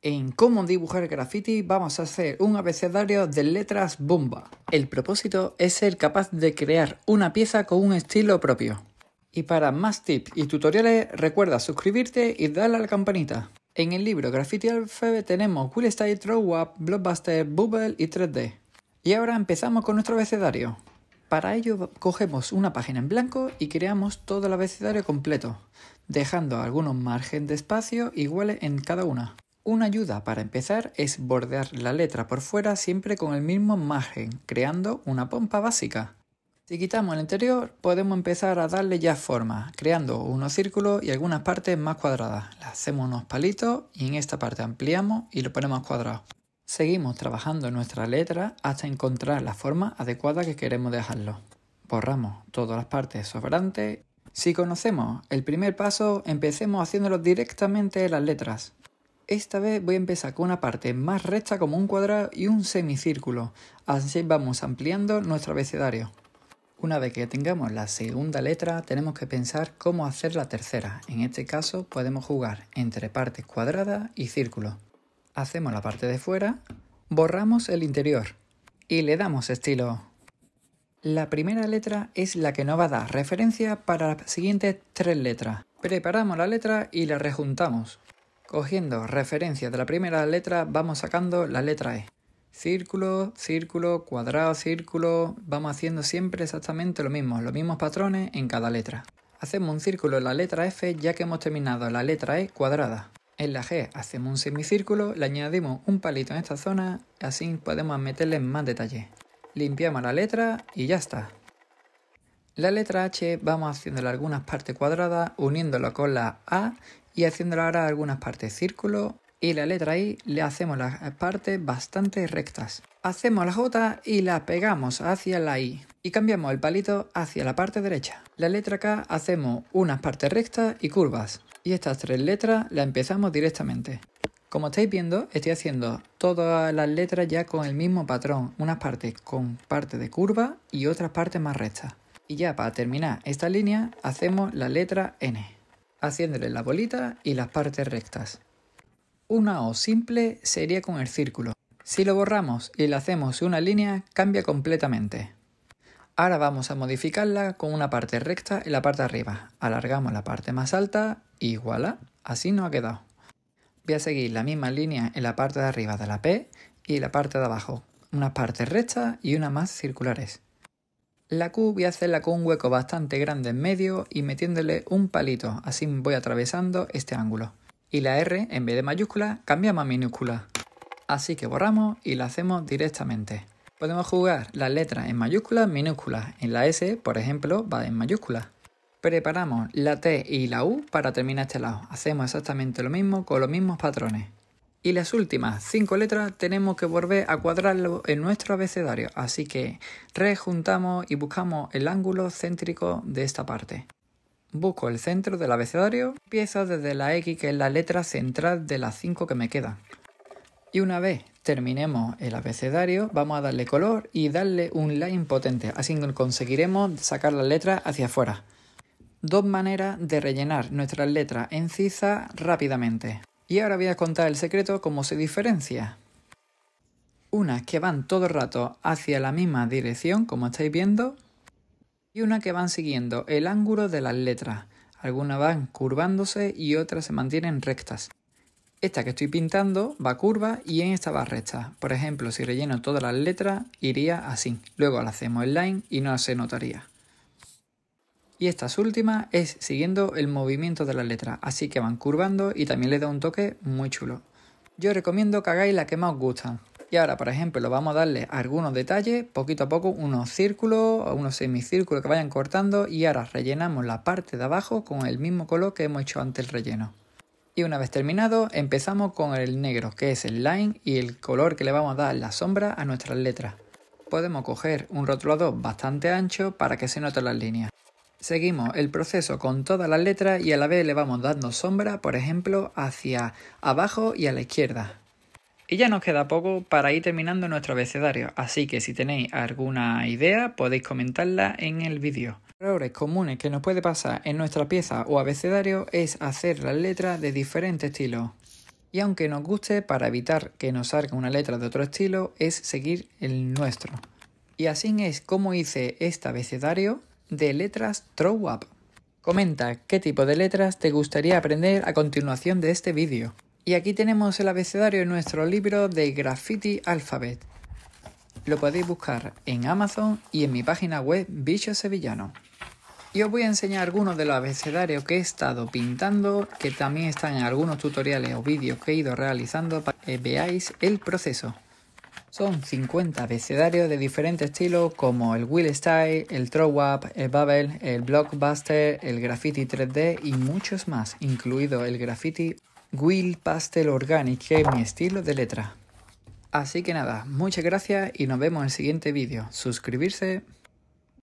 En cómo dibujar graffiti vamos a hacer un abecedario de letras bomba. El propósito es ser capaz de crear una pieza con un estilo propio. Y para más tips y tutoriales recuerda suscribirte y darle a la campanita. En el libro Graffiti Alphabet tenemos Will Style, Throw Up, Blockbuster, Bubble y 3D. Y ahora empezamos con nuestro abecedario. Para ello cogemos una página en blanco y creamos todo el abecedario completo, dejando algunos margen de espacio iguales en cada una. Una ayuda para empezar es bordear la letra por fuera siempre con el mismo margen, creando una pompa básica. Si quitamos el interior, podemos empezar a darle ya forma, creando unos círculos y algunas partes más cuadradas. Le hacemos unos palitos y en esta parte ampliamos y lo ponemos cuadrado. Seguimos trabajando nuestra letra hasta encontrar la forma adecuada que queremos dejarlo. Borramos todas las partes sobrantes. Si conocemos el primer paso, empecemos haciéndolo directamente en las letras. Esta vez voy a empezar con una parte más recta como un cuadrado y un semicírculo, así vamos ampliando nuestro abecedario. Una vez que tengamos la segunda letra, tenemos que pensar cómo hacer la tercera. En este caso, podemos jugar entre partes cuadradas y círculos. Hacemos la parte de fuera, borramos el interior y le damos estilo. La primera letra es la que nos va a dar referencia para las siguientes tres letras. Preparamos la letra y la rejuntamos. Cogiendo referencia de la primera letra, vamos sacando la letra E. Círculo, círculo, cuadrado, círculo. Vamos haciendo siempre exactamente lo mismo, los mismos patrones en cada letra. Hacemos un círculo en la letra F ya que hemos terminado la letra E cuadrada. En la G hacemos un semicírculo, le añadimos un palito en esta zona, así podemos meterle más detalle. Limpiamos la letra y ya está. La letra H vamos haciéndola algunas partes cuadradas, uniéndola con la A y haciéndola ahora algunas partes círculo. Y la letra I le hacemos las partes bastante rectas. Hacemos la J y la pegamos hacia la I y cambiamos el palito hacia la parte derecha. La letra K hacemos unas partes rectas y curvas. Y estas tres letras las empezamos directamente. Como estáis viendo, estoy haciendo todas las letras ya con el mismo patrón, unas partes con parte de curva y otras partes más rectas. Y ya para terminar esta línea hacemos la letra N, haciéndole la bolita y las partes rectas. Una O simple sería con el círculo. Si lo borramos y le hacemos una línea, cambia completamente. Ahora vamos a modificarla con una parte recta en la parte de arriba. Alargamos la parte más alta y voilà, así nos ha quedado. Voy a seguir la misma línea en la parte de arriba de la P y la parte de abajo. Unas partes rectas y unas más circulares. La Q voy a hacerla con un hueco bastante grande en medio y metiéndole un palito, así voy atravesando este ángulo. Y la R, en vez de mayúscula, cambiamos a minúscula. Así que borramos y la hacemos directamente. Podemos jugar las letras en mayúsculas, minúsculas. En la S, por ejemplo, va en mayúscula. Preparamos la T y la U para terminar este lado. Hacemos exactamente lo mismo con los mismos patrones. Y las últimas cinco letras tenemos que volver a cuadrarlo en nuestro abecedario, así que rejuntamos y buscamos el ángulo céntrico de esta parte. Busco el centro del abecedario, empiezo desde la X que es la letra central de las cinco que me quedan. Y una vez terminemos el abecedario, vamos a darle color y darle un line potente, así conseguiremos sacar las letras hacia afuera. Dos maneras de rellenar nuestras letras en ciza rápidamente. Y ahora voy a contar el secreto cómo se diferencia. Unas que van todo el rato hacia la misma dirección, como estáis viendo, y una que van siguiendo el ángulo de las letras. Algunas van curvándose y otras se mantienen rectas. Esta que estoy pintando va curva y en esta va recta. Por ejemplo, si relleno todas las letras, iría así. Luego la hacemos en line y no se notaría. Y estas últimas es siguiendo el movimiento de las letras, así que van curvando y también le da un toque muy chulo. Yo recomiendo que hagáis la que más os gusta. Y ahora, por ejemplo, vamos a darle algunos detalles, poquito a poco, unos círculos o unos semicírculos que vayan cortando y ahora rellenamos la parte de abajo con el mismo color que hemos hecho antes el relleno. Y una vez terminado, empezamos con el negro, que es el line y el color que le vamos a dar la sombra a nuestras letras. Podemos coger un rotulador bastante ancho para que se noten las líneas. Seguimos el proceso con todas las letras y a la vez le vamos dando sombra, por ejemplo, hacia abajo y a la izquierda. Y ya nos queda poco para ir terminando nuestro abecedario, así que si tenéis alguna idea podéis comentarla en el vídeo. Errores comunes que nos puede pasar en nuestra pieza o abecedario es hacer las letras de diferente estilo. Y aunque nos guste, para evitar que nos salga una letra de otro estilo es seguir el nuestro. Y así es como hice este abecedario de letras Throw Up. Comenta qué tipo de letras te gustaría aprender a continuación de este vídeo. Y aquí tenemos el abecedario de nuestro libro de Graffiti Alphabet. Lo podéis buscar en Amazon y en mi página web Bicho Sevillano. Y os voy a enseñar algunos de los abecedarios que he estado pintando, que también están en algunos tutoriales o vídeos que he ido realizando para que veáis el proceso. Son 50 abecedarios de diferentes estilos como el Will Style, el Throw Up, el Bubble, el Blockbuster, el Graffiti 3D y muchos más, incluido el Graffiti Will Pastel Organic, que es mi estilo de letra. Así que nada, muchas gracias y nos vemos en el siguiente vídeo. Suscribirse.